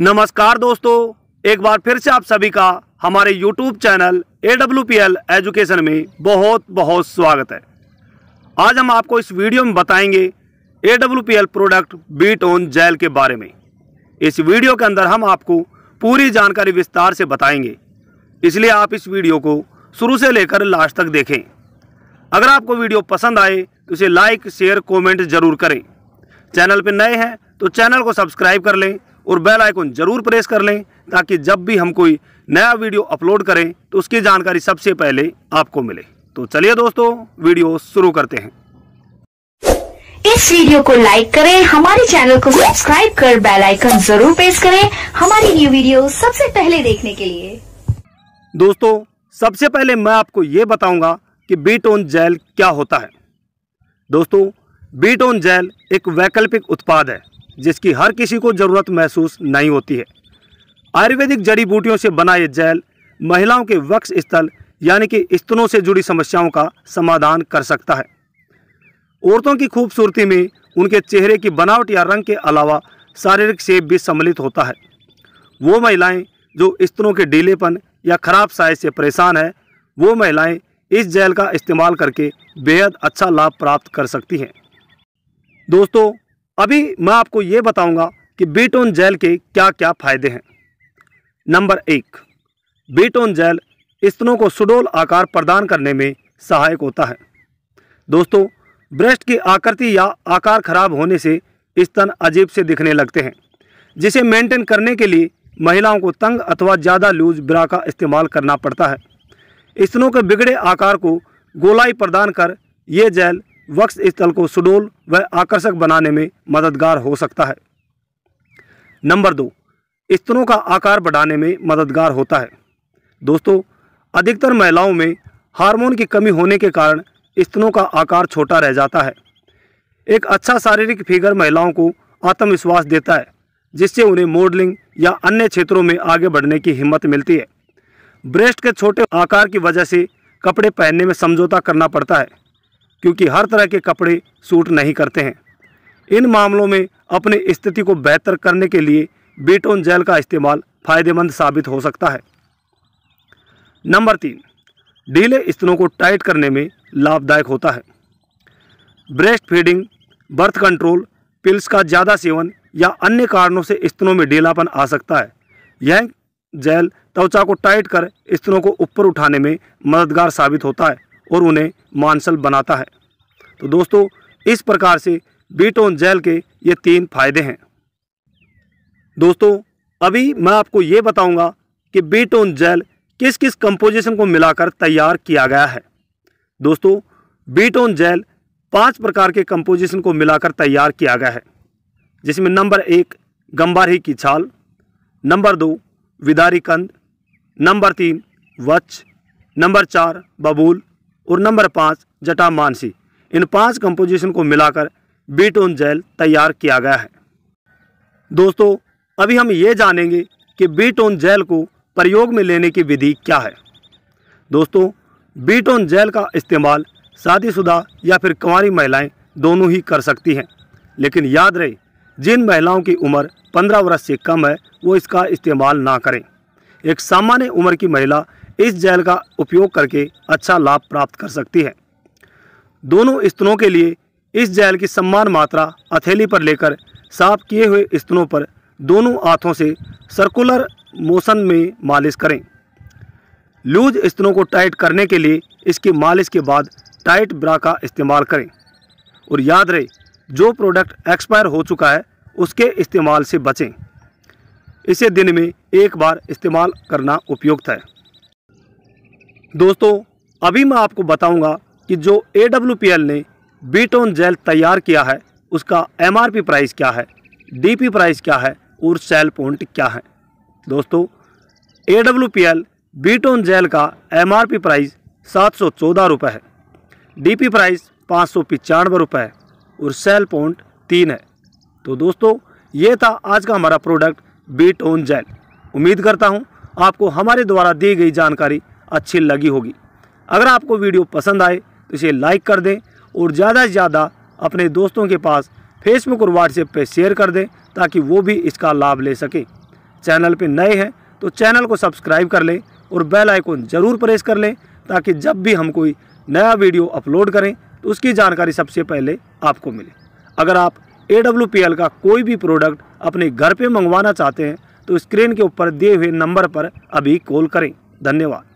नमस्कार दोस्तों एक बार फिर से आप सभी का हमारे YouTube चैनल ए एजुकेशन में बहुत बहुत स्वागत है आज हम आपको इस वीडियो में बताएंगे ए प्रोडक्ट बीट ऑन जेल के बारे में इस वीडियो के अंदर हम आपको पूरी जानकारी विस्तार से बताएंगे इसलिए आप इस वीडियो को शुरू से लेकर लास्ट तक देखें अगर आपको वीडियो पसंद आए तो इसे लाइक शेयर कॉमेंट जरूर करें चैनल पर नए हैं तो चैनल को सब्सक्राइब कर लें और बेल आइकन ज़रूर प्रेस कर लें ताकि जब भी हम कोई नया वीडियो अपलोड करें तो उसकी जानकारी सबसे पहले आपको मिले तो चलिए दोस्तों वीडियो शुरू करते हैं इस वीडियो को लाइक करें हमारे चैनल को सब्सक्राइब कर बेल आइकन जरूर प्रेस करें हमारी न्यू वीडियो सबसे पहले देखने के लिए दोस्तों सबसे पहले मैं आपको ये बताऊंगा कि बीटोन जेल क्या होता है दोस्तों बीटोन जेल एक वैकल्पिक उत्पाद है जिसकी हर किसी को ज़रूरत महसूस नहीं होती है आयुर्वेदिक जड़ी बूटियों से बना ये जेल महिलाओं के वक्ष स्थल यानी कि स्तनों से जुड़ी समस्याओं का समाधान कर सकता है औरतों की खूबसूरती में उनके चेहरे की बनावट या रंग के अलावा शारीरिक सेप भी सम्मिलित होता है वो महिलाएं जो स्तनों के ढीलेपन या खराब साइज से परेशान है वो महिलाएं इस जेल का इस्तेमाल करके बेहद अच्छा लाभ प्राप्त कर सकती हैं दोस्तों अभी मैं आपको ये बताऊंगा कि बीटोन जेल के क्या क्या फ़ायदे हैं नंबर एक बीटोन जेल स्तनों को सुडोल आकार प्रदान करने में सहायक होता है दोस्तों ब्रेस्ट की आकृति या आकार खराब होने से स्तन अजीब से दिखने लगते हैं जिसे मेंटेन करने के लिए महिलाओं को तंग अथवा ज़्यादा लूज ब्रा का इस्तेमाल करना पड़ता है स्तनों के बिगड़े आकार को गोलाई प्रदान कर ये जेल वक्ष स्थल को सुडोल व आकर्षक बनाने में मददगार हो सकता है नंबर दो स्तनों का आकार बढ़ाने में मददगार होता है दोस्तों अधिकतर महिलाओं में हार्मोन की कमी होने के कारण स्तनों का आकार छोटा रह जाता है एक अच्छा शारीरिक फिगर महिलाओं को आत्मविश्वास देता है जिससे उन्हें मॉडलिंग या अन्य क्षेत्रों में आगे बढ़ने की हिम्मत मिलती है ब्रेस्ट के छोटे आकार की वजह से कपड़े पहनने में समझौता करना पड़ता है क्योंकि हर तरह के कपड़े सूट नहीं करते हैं इन मामलों में अपनी स्थिति को बेहतर करने के लिए बीटोन जेल का इस्तेमाल फायदेमंद साबित हो सकता है नंबर तीन ढीले स्तनों को टाइट करने में लाभदायक होता है breast feeding birth control pills का ज़्यादा सेवन या अन्य कारणों से स्तनों में ढीलापन आ सकता है यह जेल त्वचा को टाइट कर स्तनों को ऊपर उठाने में मददगार साबित होता है और उन्हें मानसल बनाता है तो दोस्तों इस प्रकार से बीटोन जेल के ये तीन फायदे हैं दोस्तों अभी मैं आपको ये बताऊंगा कि बीटोन जेल किस किस कंपोजिशन को मिलाकर तैयार किया गया है दोस्तों बीटोन जेल पांच प्रकार के कंपोजिशन को मिलाकर तैयार किया गया है जिसमें नंबर एक गंबारी की छाल नंबर दो विदारी कंद नंबर तीन वच नंबर चार बबूल और नंबर पाँच जटा मानसी इन पांच कंपोजिशन को मिलाकर बीटोन जेल तैयार किया गया है दोस्तों अभी हम ये जानेंगे कि बीटोन जेल को प्रयोग में लेने की विधि क्या है दोस्तों बीटोन जेल का इस्तेमाल शादीशुदा या फिर कुंवारी महिलाएं दोनों ही कर सकती हैं लेकिन याद रहे जिन महिलाओं की उम्र 15 वर्ष से कम है वो इसका इस्तेमाल ना करें एक सामान्य उम्र की महिला इस जेल का उपयोग करके अच्छा लाभ प्राप्त कर सकती है दोनों स्तनों के लिए इस जेल की सम्मान मात्रा हथेली पर लेकर साफ किए हुए स्तनों पर दोनों हाथों से सर्कुलर मोशन में मालिश करें लूज स्तनों को टाइट करने के लिए इसकी मालिश के बाद टाइट ब्रा का इस्तेमाल करें और याद रहे जो प्रोडक्ट एक्सपायर हो चुका है उसके इस्तेमाल से बचें इसे दिन में एक बार इस्तेमाल करना उपयुक्त है दोस्तों अभी मैं आपको बताऊंगा कि जो ए ने बीटोन जेल तैयार किया है उसका एम प्राइस क्या है डी प्राइस क्या है और सेल पॉइंट क्या है दोस्तों ए बीट बीटोन जेल का एम प्राइस सात सौ चौदह रुपये है डी प्राइस पाँच सौ पचानवे रुपये है और सेल पॉइंट तीन है तो दोस्तों ये था आज का हमारा प्रोडक्ट बीटोन जेल उम्मीद करता हूँ आपको हमारे द्वारा दी गई जानकारी अच्छी लगी होगी अगर आपको वीडियो पसंद आए तो इसे लाइक कर दें और ज़्यादा से ज़्यादा अपने दोस्तों के पास फेसबुक और व्हाट्सएप पर शेयर कर दें ताकि वो भी इसका लाभ ले सके चैनल पर नए हैं तो चैनल को सब्सक्राइब कर लें और बेल आइकॉन ज़रूर प्रेस कर लें ताकि जब भी हम कोई नया वीडियो अपलोड करें तो उसकी जानकारी सबसे पहले आपको मिले अगर आप ए का कोई भी प्रोडक्ट अपने घर पर मंगवाना चाहते हैं तो स्क्रीन के ऊपर दिए हुए नंबर पर अभी कॉल करें धन्यवाद